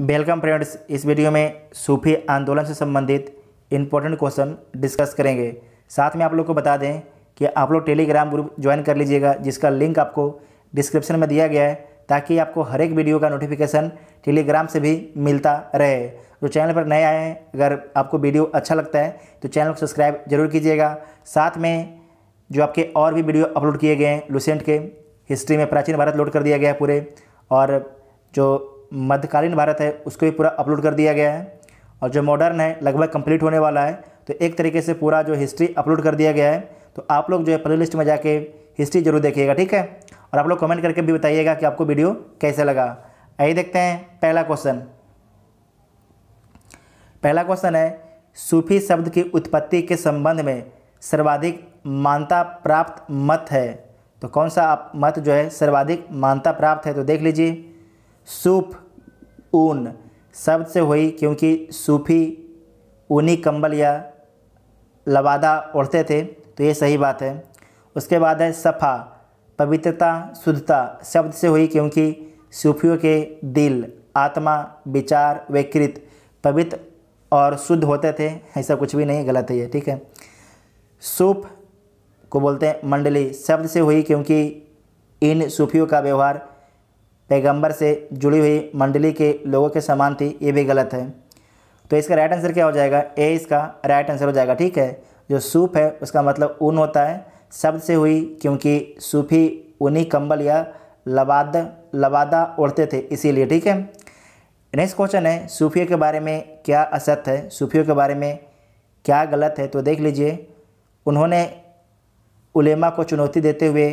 welcome friends इस video में सूफी आंदोलन से संबंधित इम्पोर्टेंट क्वेश्चन डिस्कस करेंगे साथ में आप लोग को बता दें कि आप लोग टेलीग्राम ग्रुप ज्वाइन कर लीजिएगा जिसका लिंक आपको डिस्क्रिप्शन में दिया गया है ताकि आपको हर एक वीडियो का नोटिफिकेशन टेलीग्राम से भी मिलता रहे जो तो चैनल पर नए आए हैं अगर आपको वीडियो अच्छा लगता है तो चैनल को सब्सक्राइब जरूर कीजिएगा साथ में जो आपके और भी वीडियो अपलोड किए गए हैं लुसेंट के हिस्ट्री में प्राचीन भारत लोड कर दिया गया है पूरे और जो मध्यकालीन भारत है उसको भी पूरा अपलोड कर दिया गया है और जो मॉडर्न है लगभग कंप्लीट होने वाला है तो एक तरीके से पूरा जो हिस्ट्री अपलोड कर दिया गया है तो आप लोग जो है प्ले लिस्ट में जाके हिस्ट्री जरूर देखिएगा ठीक है और आप लोग कमेंट करके भी बताइएगा कि आपको वीडियो कैसे लगा आइए देखते हैं पहला क्वेश्चन पहला क्वेश्चन है सूफी शब्द की उत्पत्ति के संबंध में सर्वाधिक मान्यता प्राप्त मत है तो कौन सा आप मत जो है सर्वाधिक मान्यता प्राप्त है तो देख लीजिए सूप ऊन शब्द से हुई क्योंकि सूफी ऊनी कंबल या लबादा ओढ़ते थे तो ये सही बात है उसके बाद है सफ़ा पवित्रता शुद्धता शब्द से हुई क्योंकि सूफियों के दिल आत्मा विचार विकृत पवित्र और शुद्ध होते थे ऐसा कुछ भी नहीं गलत है ये ठीक है सूफ को बोलते हैं मंडली शब्द से हुई क्योंकि इन सूफियों का व्यवहार पैगंबर से जुड़ी हुई मंडली के लोगों के समान थी ये भी गलत है तो इसका राइट आंसर क्या हो जाएगा ए इसका राइट आंसर हो जाएगा ठीक है जो सूप है उसका मतलब ऊन होता है शब्द से हुई क्योंकि सूफी ऊनी कंबल या लबाद लबादा ओढ़ते थे इसीलिए ठीक है नेक्स्ट क्वेश्चन है सूफियों के बारे में क्या असत है सूफियों के बारे में क्या गलत है तो देख लीजिए उन्होंने उलेमा को चुनौती देते हुए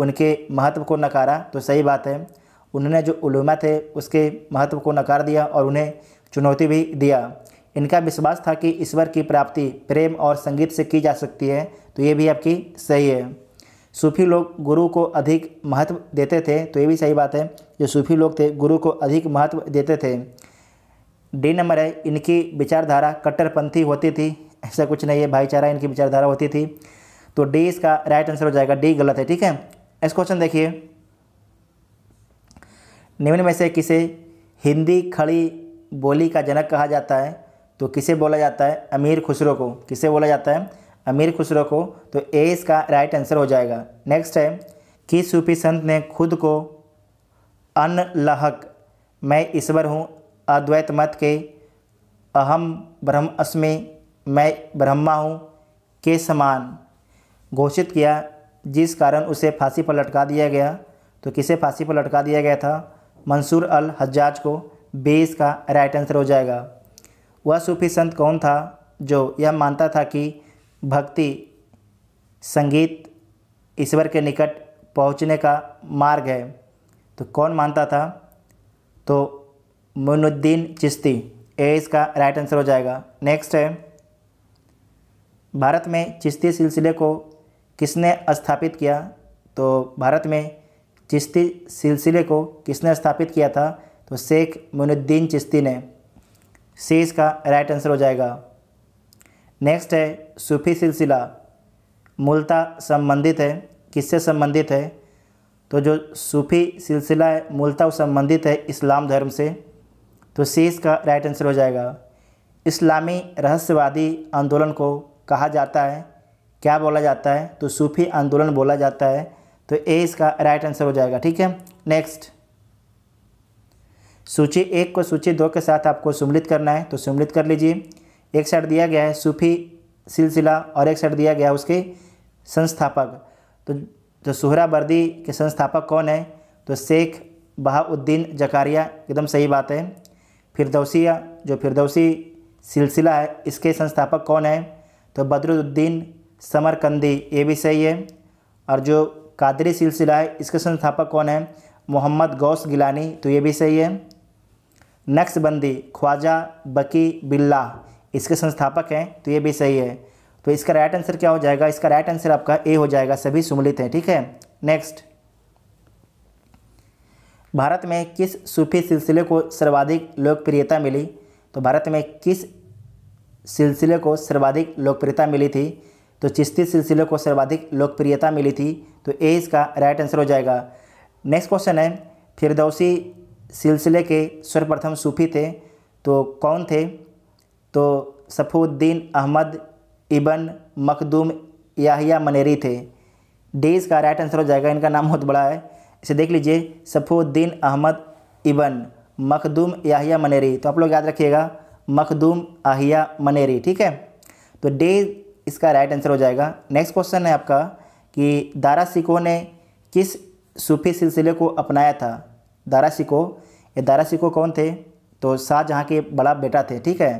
उनके महत्व को नकारा तो सही बात है उन्होंने जो उलमा थे उसके महत्व को नकार दिया और उन्हें चुनौती भी दिया इनका विश्वास था कि ईश्वर की प्राप्ति प्रेम और संगीत से की जा सकती है तो ये भी आपकी सही है सूफी लोग गुरु को अधिक महत्व देते थे तो ये भी सही बात है जो सूफी लोग थे गुरु को अधिक महत्व देते थे डी नंबर है इनकी विचारधारा कट्टरपंथी होती थी ऐसा कुछ नहीं है भाईचारा इनकी विचारधारा होती थी तो डी इसका राइट आंसर हो जाएगा डी गलत है ठीक है इस क्वेश्चन देखिए निम्न में से किसे हिंदी खड़ी बोली का जनक कहा जाता है तो किसे बोला जाता है अमीर खुसरो को किसे बोला जाता है अमीर खुसरो को तो ए इसका राइट आंसर हो जाएगा नेक्स्ट है कि सूफी संत ने खुद को अनलहक मैं ईश्वर हूँ अद्वैत मत के अहम ब्रह्म अस्मि मैं ब्रह्मा हूँ के समान घोषित किया जिस कारण उसे फांसी पर लटका दिया गया तो किसे फांसी पर लटका दिया गया था मंसूर अल हज्जाज को बीस का राइट आंसर हो जाएगा वह सूफी संत कौन था जो यह मानता था कि भक्ति संगीत ईश्वर के निकट पहुंचने का मार्ग है तो कौन मानता था तो मोनुद्दीन चिश्ती ए इसका राइट आंसर हो जाएगा नेक्स्ट है भारत में चिश्ती सिलसिले को किसने स्थापित किया तो भारत में चिश्ती सिलसिले को किसने स्थापित किया था तो शेख मुनुद्दीन चिश्ती ने सी इसका राइट आंसर हो जाएगा नेक्स्ट है सूफी सिलसिला मूलता संबंधित है किससे संबंधित है तो जो सूफी सिलसिला है मूलता संबंधित है इस्लाम धर्म से तो सी इसका राइट आंसर हो जाएगा इस्लामी रहस्यवादी आंदोलन को कहा जाता है क्या बोला जाता है तो सूफी आंदोलन बोला जाता है तो ए इसका राइट आंसर हो जाएगा ठीक है नेक्स्ट सूची एक को सूची दो के साथ आपको सम्मिलित करना है तो सम्मिलित कर लीजिए एक साइड दिया गया है सूफी सिलसिला और एक साइड दिया गया है उसके संस्थापक तो जो तो बर्दी के संस्थापक कौन है तो शेख बहाउद्दीन जकारिया एकदम सही बात है फिरदौसिया जो फिरदौसी सिलसिला है इसके संस्थापक कौन है तो बदरुद्दीन समरकंदी ये भी सही है और जो कादरी सिलसिला है इसके संस्थापक कौन है मोहम्मद गौस गिलानी तो ये भी सही है बंदी ख्वाजा बकी बिल्ला इसके संस्थापक हैं तो ये भी सही है तो इसका राइट आंसर क्या हो जाएगा इसका राइट आंसर आपका ए हो जाएगा सभी सुमिलित हैं ठीक है नेक्स्ट भारत में किस सूफी सिलसिले को सर्वाधिक लोकप्रियता मिली तो भारत में किस सिलसिले को सर्वाधिक लोकप्रियता मिली थी तो चिश्ती सिलसिले को सर्वाधिक लोकप्रियता मिली थी तो ए इसका राइट आंसर हो जाएगा नेक्स्ट क्वेश्चन है फिरदौसी सिलसिले के सर्वप्रथम सूफी थे तो कौन थे तो सफ़ुद्दीन अहमद इबन मखदूम याहिया मनेरी थे डे इसका राइट आंसर हो जाएगा इनका नाम बहुत बड़ा है इसे देख लीजिए सफ़ुद्दीन अहमद इबन मखदूम याहिया मनेरी तो आप लोग याद रखिएगा मखदूम आहिया मनेरी ठीक है तो डे इसका राइट आंसर हो जाएगा नेक्स्ट क्वेश्चन है आपका कि दारा सिको ने किस सूफी सिलसिले को अपनाया था दारा सिको ये दारा सिको कौन थे तो शाहजहाँ के बड़ा बेटा थे ठीक है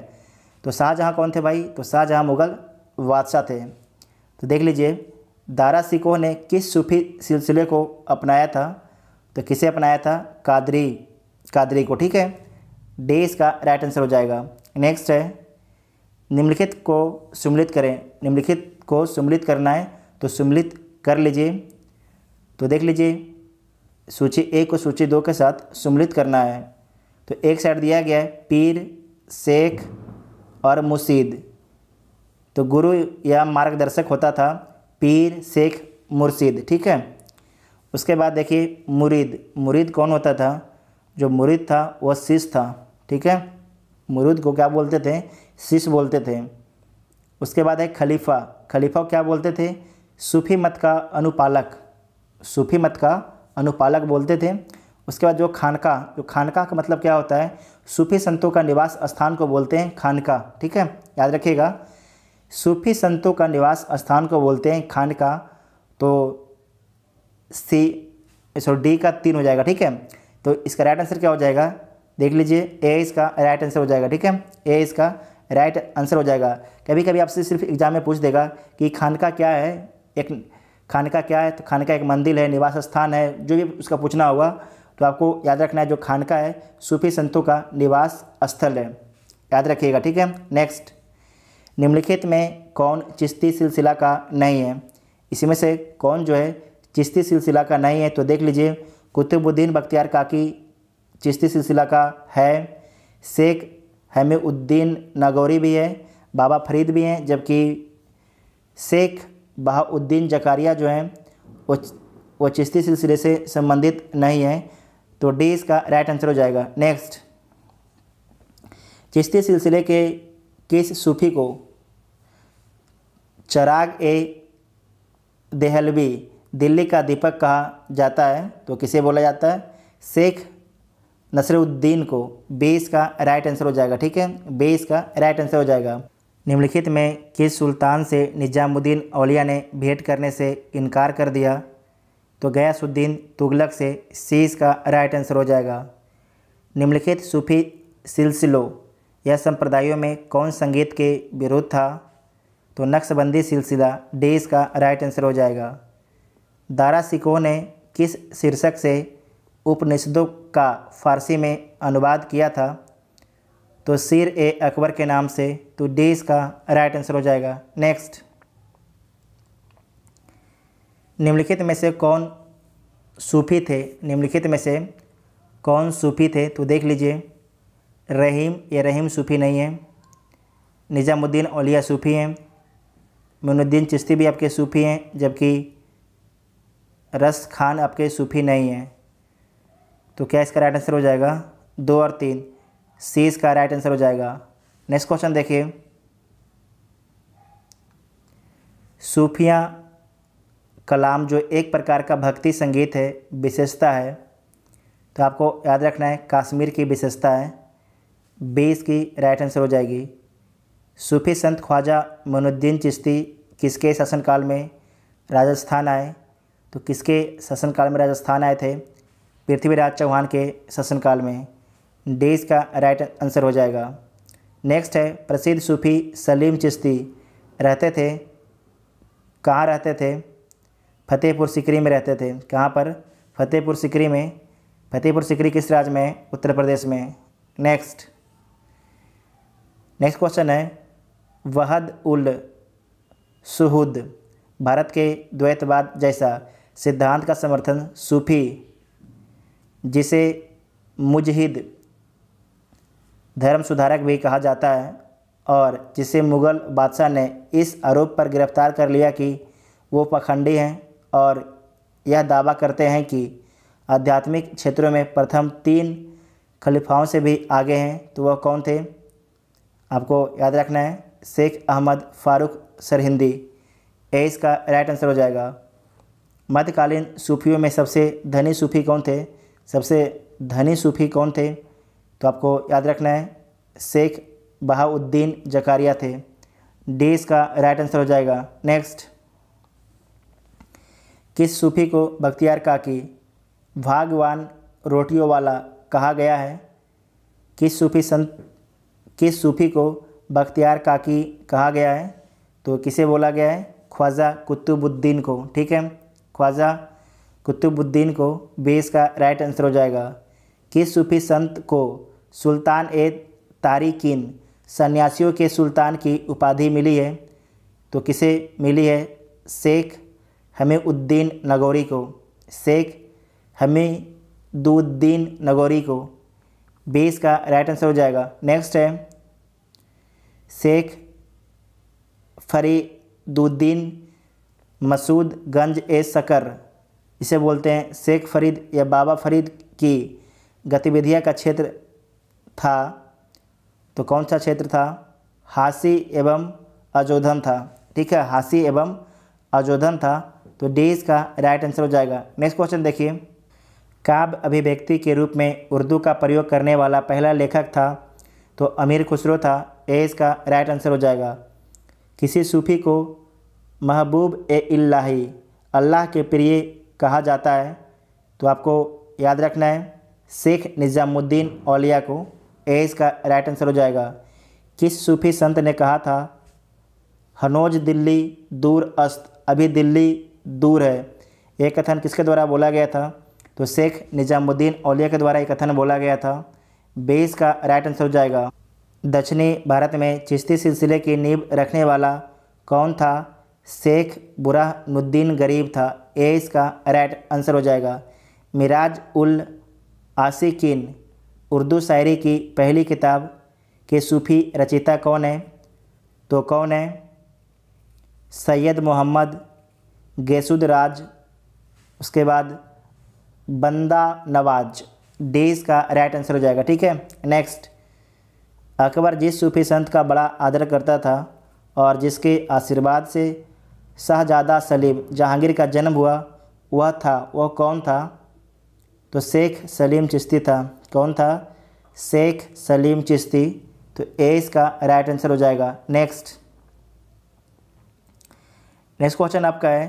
तो शाहजहाँ कौन थे भाई तो शाहजहाँ मुग़ल बादशाह थे तो देख लीजिए दारा सिको ने किस सूफी सिलसिले को अपनाया था तो किसे अपनाया था कादरी कादरी को ठीक है डे इसका राइट आंसर हो जाएगा नेक्स्ट है निम्नलिखित को सुमिलित करें निम्नलिखित को सुमिलित करना है तो सुमिलित कर लीजिए तो देख लीजिए सूची एक और सूची दो के साथ सुमिलित करना है तो एक साइड दिया गया है पीर शेख और मुर्शीद तो गुरु या मार्गदर्शक होता था पीर शेख मुर्शीद ठीक है उसके बाद देखिए मुरीद मुरीद कौन होता था जो मुरीद था वह शिष्य था ठीक है मुरीद को क्या बोलते थे शिष्य बोलते थे उसके बाद है खलीफा खलीफा क्या बोलते थे सूफी मत का अनुपालक सूफी मत का अनुपालक बोलते थे उसके बाद जो खानका जो खानका का मतलब क्या होता है सूफी संतों का निवास स्थान को बोलते हैं खानका ठीक है याद रखिएगा सूफी संतों का निवास स्थान को बोलते हैं खानका तो सी सॉरी डी का तीन हो जाएगा ठीक है तो इसका राइट आंसर क्या हो जाएगा देख लीजिए ए इसका राइट आंसर हो जाएगा ठीक है ए इसका राइट आंसर हो जाएगा कभी कभी आपसे सिर्फ एग्जाम में पूछ देगा कि खानका क्या है एक खानका क्या है तो खानका एक मंदिर है निवास स्थान है जो भी उसका पूछना होगा तो आपको याद रखना है जो खानका है सूफी संतों का निवास स्थल है याद रखिएगा ठीक है नेक्स्ट निम्नलिखित में कौन चिश्ती सिलसिला का नहीं है इसी में से कौन जो है चिश्ती सिलसिला का नहीं है तो देख लीजिए कुतुबुद्दीन बख्तियार काकी चिश्ती सिलसिला का है शेख हमीउद्दीन नागौरी भी है बाबा फरीद भी हैं जबकि शेख बहाउद्दीन जकारिया जो हैं वो वो चिश्ती सिलसिले से संबंधित नहीं हैं तो डी इसका राइट आंसर हो जाएगा नेक्स्ट चिश्ती सिलसिले के किस सूफ़ी को चराग ए देहलवी दिल्ली का दीपक कहा जाता है तो किसे बोला जाता है शेख नसरुद्दीन को बेस का राइट आंसर हो जाएगा ठीक है बेस का राइट आंसर हो जाएगा निम्नलिखित में किस सुल्तान से निजामुद्दीन अलिया ने भेंट करने से इनकार कर दिया तो गयासुद्दीन तुगलक से सीस का राइट आंसर हो जाएगा निम्नलिखित सूफी सिलसिलो यह संप्रदायों में कौन संगीत के विरोध था तो नक्शबंदी सिलसिला डी का राइट आंसर हो जाएगा दारा सिको ने किस शीर्षक से उपनिषदों का फारसी में अनुवाद किया था तो सिर ए अकबर के नाम से तो डी इसका राइट आंसर हो जाएगा नेक्स्ट निम्नलिखित में से कौन सूफी थे निम्नलिखित में से कौन सूफी थे तो देख लीजिए रहीम ये रहीम सूफी नहीं है निज़ामुद्दीन ओलिया सूफी हैं मनुद्दीन चिश्ती भी आपके सूफी हैं जबकि रस खान आपके सूफी नहीं हैं तो क्या इसका राइट आंसर हो जाएगा दो और तीन सी इसका राइट आंसर हो जाएगा नेक्स्ट क्वेश्चन देखिए सूफिया कलाम जो एक प्रकार का भक्ति संगीत है विशेषता है तो आपको याद रखना है कश्मीर की विशेषता है बीस की राइट आंसर हो जाएगी सूफी संत ख्वाजा मनुद्दीन चिश्ती किसके शासनकाल में राजस्थान आए तो किसके शासनकाल में राजस्थान आए थे पृथ्वीराज चौहान के शासनकाल में डेज का राइट आंसर हो जाएगा नेक्स्ट है प्रसिद्ध सूफी सलीम चिश्ती रहते थे कहाँ रहते थे फतेहपुर सिकरी में रहते थे कहाँ पर फतेहपुर सिकरी में फतेहपुर सिकरी किस राज्य में उत्तर प्रदेश में नेक्स्ट नेक्स्ट क्वेश्चन है वहद उल सुहुद भारत के द्वैतवाद जैसा सिद्धांत का समर्थन सूफी जिसे मुजहिद धर्म सुधारक भी कहा जाता है और जिसे मुग़ल बादशाह ने इस आरोप पर गिरफ्तार कर लिया कि वो पखंडी हैं और यह दावा करते हैं कि आध्यात्मिक क्षेत्रों में प्रथम तीन खलीफाओं से भी आगे हैं तो वह कौन थे आपको याद रखना है शेख अहमद फ़ारूक सरहिंदी ए इसका राइट आंसर हो जाएगा मध्यकालीन सूफियों में सबसे धनी सूफी कौन थे सबसे धनी सूफ़ी कौन थे तो आपको याद रखना है शेख बहाउद्दीन जकारिया थे डी इसका राइट आंसर हो जाएगा नेक्स्ट किस सूफ़ी को बख्तियार काकी भागवान रोटियों वाला कहा गया है किस सूफ़ी संत किस सूफ़ी को बख्तियार काकी कहा गया है तो किसे बोला गया है ख्वाजा कुतुबुद्दीन को ठीक है ख्वाजा कुतुबुद्दीन को भी इसका राइट आंसर हो जाएगा किस सूफी संत को सुल्तान ए तारिकीन सन्यासियों के सुल्तान की उपाधि मिली है तो किसे मिली है शेख हमीउद्दीन नगौरी को शेख हमीदुद्दीन नगौरी को बी इसका राइट आंसर हो जाएगा नेक्स्ट है शेख फरीदुद्दीन मसूद गंज ए सकर इसे बोलते हैं शेख फरीद या बाबा फरीद की गतिविधियाँ का क्षेत्र था तो कौन सा क्षेत्र था हासी एवं अजोधन था ठीक है हासी एवं अजोधन था तो डी इसका राइट आंसर हो जाएगा नेक्स्ट क्वेश्चन देखिए काब अभिव्यक्ति के रूप में उर्दू का प्रयोग करने वाला पहला लेखक था तो अमीर खुसरो था ए इसका राइट आंसर हो जाएगा किसी सूफी को महबूब ए इलाही अल्लाह के प्रिय कहा जाता है तो आपको याद रखना है शेख निज़ामुद्दीन औलिया को ए इसका राइट आंसर हो जाएगा किस सूफी संत ने कहा था हनोज दिल्ली दूर अस्त अभी दिल्ली दूर है ये कथन किसके द्वारा बोला गया था तो शेख निज़ामुद्दीन औलिया के द्वारा ये कथन बोला गया था बेस का राइट आंसर हो जाएगा दक्षिणी भारत में चिश्ती सिलसिले की नींव रखने वाला कौन था शेख नुद्दीन गरीब था ए इसका राइट आंसर हो जाएगा मिराज उल आसिकीन उर्दू शायरी की पहली किताब के सूफ़ी रचिता कौन है तो कौन है सैयद मोहम्मद गैसुद राज उसके बाद बंदा नवाज डेज इसका राइट आंसर हो जाएगा ठीक है नेक्स्ट अकबर जिस सूफी संत का बड़ा आदर करता था और जिसके आशीर्वाद से शाहजादा सलीम जहांगीर का जन्म हुआ वह था वह कौन था तो शेख सलीम चिश्ती था कौन था शेख सलीम चिश्ती तो ए इसका राइट आंसर हो जाएगा नेक्स्ट नेक्स्ट क्वेश्चन आपका है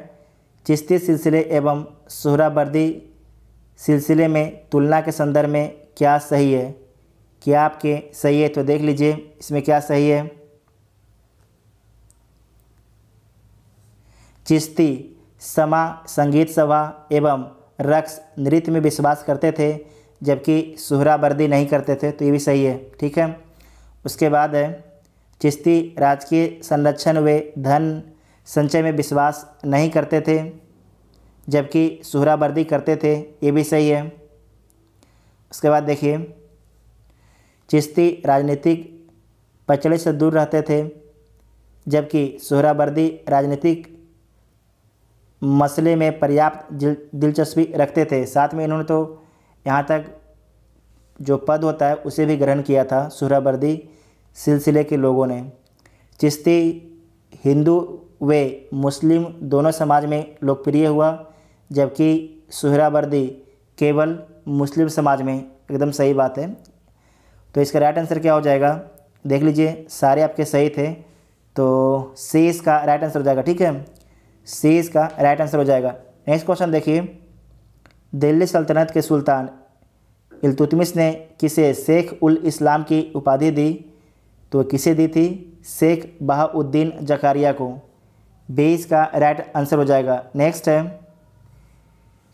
चिश्ती सिलसिले एवं सुहराबर्दी सिलसिले में तुलना के संदर्भ में क्या सही है क्या आपके सही है तो देख लीजिए इसमें क्या सही है चिश्ती समा संगीत सभा एवं रक्स नृत्य में विश्वास करते थे जबकि सुहराबर्दी नहीं करते थे तो ये भी सही है ठीक है उसके बाद है चिश्ती राजकीय संरक्षण वे धन संचय में विश्वास नहीं करते थे जबकि सुहराबर्दी करते थे ये भी सही है उसके बाद देखिए चिश्ती राजनीतिक पचड़े से दूर रहते थे जबकि सुहराबर्दी राजनीतिक मसले में पर्याप्त दिलचस्पी रखते थे साथ में इन्होंने तो यहाँ तक जो पद होता है उसे भी ग्रहण किया था सुहराबर्दी सिलसिले के लोगों ने चिश्ती हिंदू वे मुस्लिम दोनों समाज में लोकप्रिय हुआ जबकि सुहराबर्दी केवल मुस्लिम समाज में एकदम सही बात है तो इसका राइट आंसर क्या हो जाएगा देख लीजिए सारे आपके सही थे तो सी इसका राइट आंसर हो जाएगा ठीक है सी इसका राइट आंसर हो जाएगा नेक्स्ट क्वेश्चन देखिए दिल्ली सल्तनत के सुल्तान इलतुतमिस ने किसे शेख उल इस्लाम की उपाधि दी तो किसे दी थी शेख बहाउद्दीन जकारिया को बी इसका राइट आंसर हो जाएगा नेक्स्ट है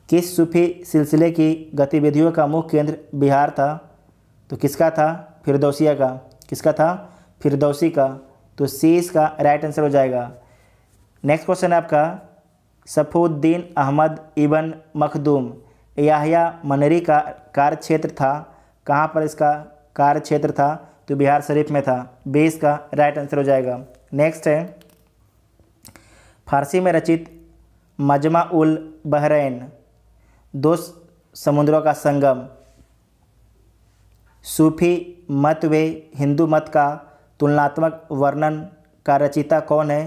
किस सूफी सिलसिले की गतिविधियों का मुख्य केंद्र बिहार था तो किसका था फिरदौसिया का किसका था फिरदौसी का तो सी इसका राइट आंसर हो जाएगा नेक्स्ट क्वेश्चन है आपका सफ़ुद्दीन अहमद इबन मखदूम याहिया मनरी का कार्य क्षेत्र था कहाँ पर इसका कार्य क्षेत्र था तो बिहार शरीफ में था बेस का राइट आंसर हो जाएगा नेक्स्ट है फारसी में रचित मजमा उल बहरैन दो समुद्रों का संगम सूफी मत वे हिंदू मत का तुलनात्मक वर्णन का रचिता कौन है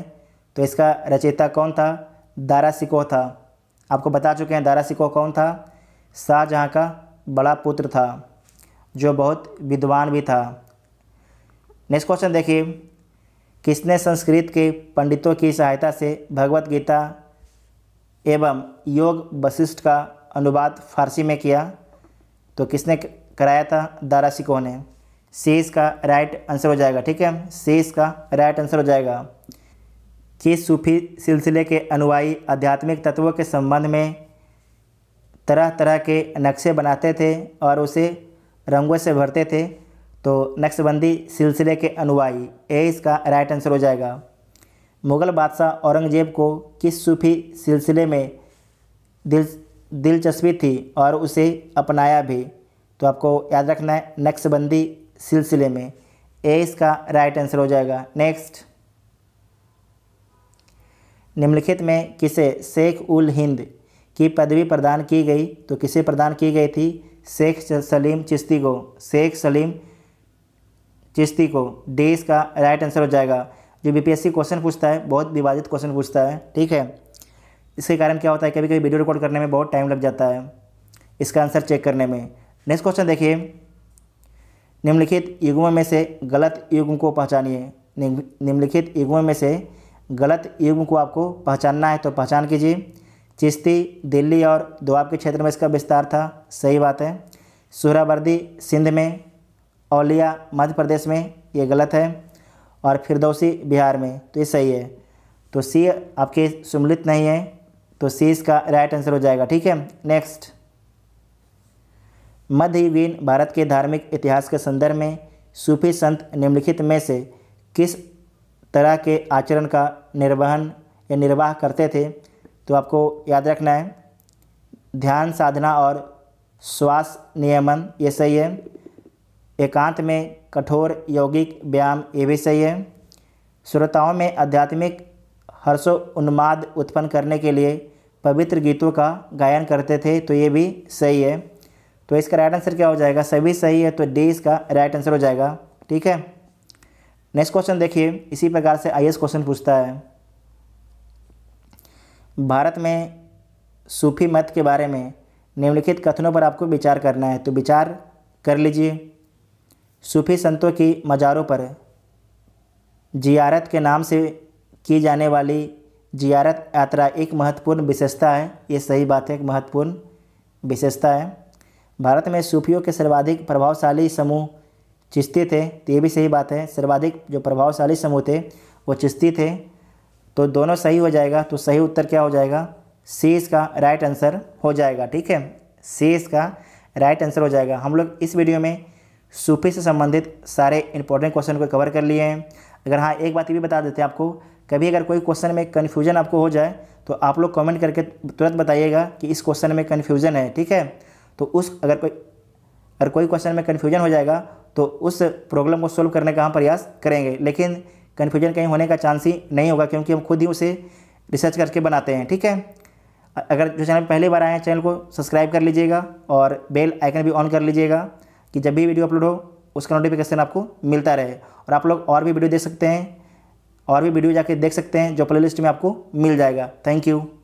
तो इसका रचयिता कौन था दारा सिकोह था आपको बता चुके हैं दारा सिकोह कौन था शाहजहाँ का बड़ा पुत्र था जो बहुत विद्वान भी था नेक्स्ट क्वेश्चन देखिए किसने संस्कृत के पंडितों की सहायता से भगवत गीता एवं योग वशिष्ठ का अनुवाद फारसी में किया तो किसने कराया था दारा सिकोह ने सी इसका राइट आंसर हो जाएगा ठीक है सी इसका राइट आंसर हो जाएगा कि सूफी सिलसिले के अनुयायी आध्यात्मिक तत्वों के संबंध में तरह तरह के नक्शे बनाते थे और उसे रंगों से भरते थे तो नक्शबंदी सिलसिले के अनुयायी ए इसका राइट आंसर हो जाएगा मुग़ल बादशाह औरंगजेब को किस सूफी सिलसिले में दिल दिलचस्पी थी और उसे अपनाया भी तो आपको याद रखना है नक्शबंदी सिलसिले में ए इसका राइट आंसर हो जाएगा नेक्स्ट निम्नलिखित में किसे शेख उल हिंद की पदवी प्रदान की गई तो किसे प्रदान की गई थी शेख सलीम चिश्ती को शेख सलीम चिश्ती को डी इसका राइट आंसर हो जाएगा जो बीपीएससी क्वेश्चन पूछता है बहुत विवादित क्वेश्चन पूछता है ठीक है इसके कारण क्या होता है कभी कभी वीडियो रिकॉर्ड करने में बहुत टाइम लग जाता है इसका आंसर चेक करने में नेक्स्ट क्वेश्चन देखिए निम्नलिखित युगमों में से गलत युगम को पहचानिए निम्नलिखित युगमों में से गलत युग्म को आपको पहचानना है तो पहचान कीजिए चिश्ती दिल्ली और दुआब के क्षेत्र में इसका विस्तार था सही बात है सुहरावर्दी सिंध में औलिया मध्य प्रदेश में ये गलत है और फिरदौसी बिहार में तो ये सही है तो सी आपके सम्मिलित नहीं है तो सी इसका राइट आंसर हो जाएगा ठीक है नेक्स्ट मध्यवीन भारत के धार्मिक इतिहास के संदर्भ में सूफी संत निम्नलिखित में से किस तरह के आचरण का निर्वहन या निर्वाह करते थे तो आपको याद रखना है ध्यान साधना और श्वास नियमन ये सही है एकांत में कठोर यौगिक व्यायाम ये भी सही है श्रोताओं में आध्यात्मिक हर्षो उन्माद उत्पन्न करने के लिए पवित्र गीतों का गायन करते थे तो ये भी सही है तो इसका राइट आंसर क्या हो जाएगा सभी सही है तो डी इसका राइट आंसर हो जाएगा ठीक है नेक्स्ट क्वेश्चन देखिए इसी प्रकार से आई क्वेश्चन पूछता है भारत में सूफी मत के बारे में निम्नलिखित कथनों पर आपको विचार करना है तो विचार कर लीजिए सूफी संतों की मज़ारों पर जियारत के नाम से की जाने वाली जियारत यात्रा एक महत्वपूर्ण विशेषता है ये सही बात है एक महत्वपूर्ण विशेषता है भारत में सूफियों के सर्वाधिक प्रभावशाली समूह चिश्ती थे तो ये भी सही बात है सर्वाधिक जो प्रभावशाली समूह थे वो चिश्ती थे तो दोनों सही हो जाएगा तो सही उत्तर क्या हो जाएगा सी इसका राइट आंसर हो जाएगा ठीक है सी इसका राइट आंसर हो जाएगा हम लोग इस वीडियो में सूफी से संबंधित सारे इंपॉर्टेंट क्वेश्चन को कवर कर लिए हैं अगर हाँ एक बात ये भी बता देते हैं आपको कभी अगर कोई क्वेश्चन में कन्फ्यूजन आपको हो जाए तो आप लोग कमेंट करके तुरंत बताइएगा कि इस क्वेश्चन में कन्फ्यूजन है ठीक है तो उस अगर कोई अगर कोई क्वेश्चन में कन्फ्यूजन हो जाएगा तो उस प्रॉब्लम को सोल्व करने का हम प्रयास करेंगे लेकिन कन्फ्यूजन कहीं होने का चांस ही नहीं होगा क्योंकि हम खुद ही उसे रिसर्च करके बनाते हैं ठीक है अगर जो चैनल पहली बार आए हैं चैनल को सब्सक्राइब कर लीजिएगा और बेल आइकन भी ऑन कर लीजिएगा कि जब भी वीडियो अपलोड हो उसका नोटिफिकेशन आपको मिलता रहे और आप लोग और भी वीडियो देख सकते हैं और भी वीडियो जाके देख सकते हैं जो प्लेलिस्ट में आपको मिल जाएगा थैंक यू